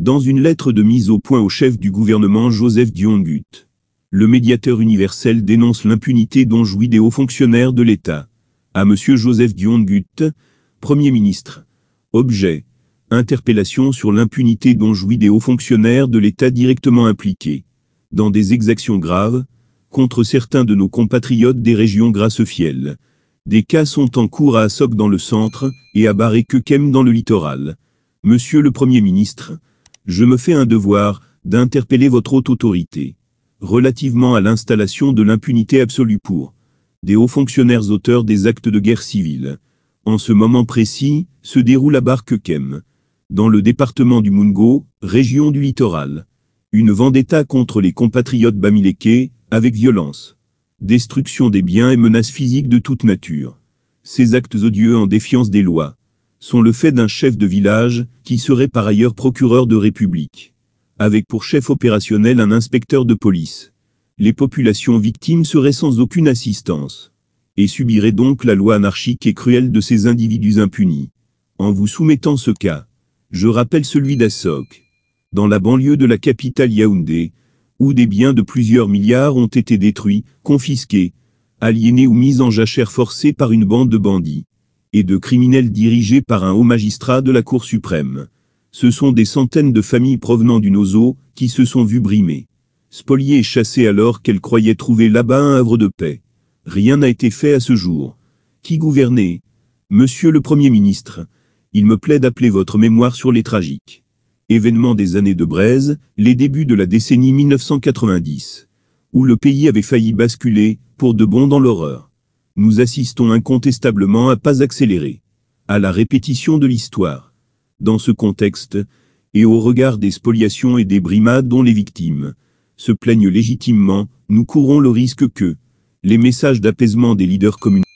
dans une lettre de mise au point au chef du gouvernement Joseph Diongut. Le médiateur universel dénonce l'impunité dont jouit des hauts fonctionnaires de l'État. À M. Joseph Diongut, Premier ministre. Objet. Interpellation sur l'impunité dont jouit des hauts fonctionnaires de l'État directement impliqués dans des exactions graves contre certains de nos compatriotes des régions grasse Des cas sont en cours à Assoc dans le centre et à barré quequem dans le littoral. Monsieur le Premier ministre, je me fais un devoir d'interpeller votre haute autorité relativement à l'installation de l'impunité absolue pour des hauts fonctionnaires auteurs des actes de guerre civile. En ce moment précis, se déroule à Kem, dans le département du Mungo, région du littoral, une vendetta contre les compatriotes bamileke, avec violence, destruction des biens et menaces physiques de toute nature. Ces actes odieux en défiance des lois, sont le fait d'un chef de village, qui serait par ailleurs procureur de République. Avec pour chef opérationnel un inspecteur de police. Les populations victimes seraient sans aucune assistance. Et subiraient donc la loi anarchique et cruelle de ces individus impunis. En vous soumettant ce cas, je rappelle celui d'Assok. Dans la banlieue de la capitale Yaoundé, où des biens de plusieurs milliards ont été détruits, confisqués, aliénés ou mis en jachère forcée par une bande de bandits et de criminels dirigés par un haut magistrat de la Cour suprême. Ce sont des centaines de familles provenant du Nozo qui se sont vues brimer, spoliées et chassées alors qu'elles croyaient trouver là-bas un havre de paix. Rien n'a été fait à ce jour. Qui gouvernait Monsieur le Premier ministre, il me plaît d'appeler votre mémoire sur les tragiques événements des années de Braise, les débuts de la décennie 1990, où le pays avait failli basculer, pour de bon dans l'horreur nous assistons incontestablement à pas accélérés, à la répétition de l'histoire. Dans ce contexte, et au regard des spoliations et des brimades dont les victimes se plaignent légitimement, nous courons le risque que les messages d'apaisement des leaders communautaires